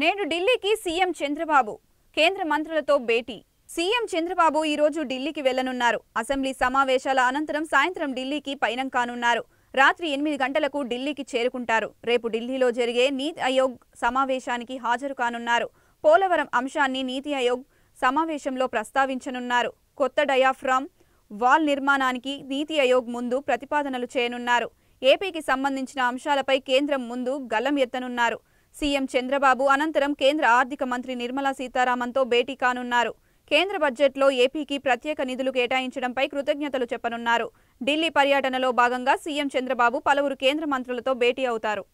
నేడు ఢిల్లీకి సీఎం చంద్రబాబు కేంద్ర మంత్రులతో భేటీ సీఎం చంద్రబాబు ఈరోజు ఢిల్లీకి వెళ్లనున్నారు అసెంబ్లీ సమావేశాల అనంతరం సాయంత్రం ఢిల్లీకి పయనం కానున్నారు రాత్రి ఎనిమిది గంటలకు ఢిల్లీకి చేరుకుంటారు రేపు ఢిల్లీలో జరిగే నీతి ఆయోగ్ సమావేశానికి హాజరు కానున్నారు పోలవరం అంశాన్ని నీతి ఆయోగ్ సమావేశంలో ప్రస్తావించనున్నారు కొత్త డయాఫ్రామ్ వాల్ నిర్మాణానికి నీతి ఆయోగ్ ముందు ప్రతిపాదనలు చేయనున్నారు ఏపీకి సంబంధించిన అంశాలపై కేంద్రం ముందు గల్లం ఎత్తనున్నారు సీఎం చంద్రబాబు అనంతరం కేంద్ర ఆర్థిక మంత్రి నిర్మలా సీతారామన్తో భేటీ కానున్నారు కేంద్ర బడ్జెట్లో ఏపీకి ప్రత్యేక నిధులు కేటాయించడంపై కృతజ్ఞతలు చెప్పనున్నారు ఢిల్లీ పర్యటనలో భాగంగా సీఎం చంద్రబాబు పలువురు కేంద్ర మంత్రులతో భేటీ అవుతారు